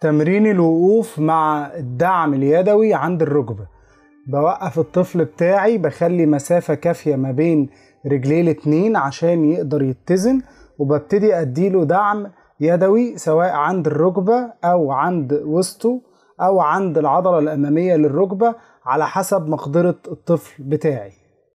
تمرين الوقوف مع الدعم اليدوي عند الركبة بوقف الطفل بتاعي بخلي مسافة كافية ما بين رجليه الاتنين عشان يقدر يتزن وببتدي اديله دعم يدوي سواء عند الركبة او عند وسطه او عند العضلة الامامية للركبة على حسب مقدرة الطفل بتاعي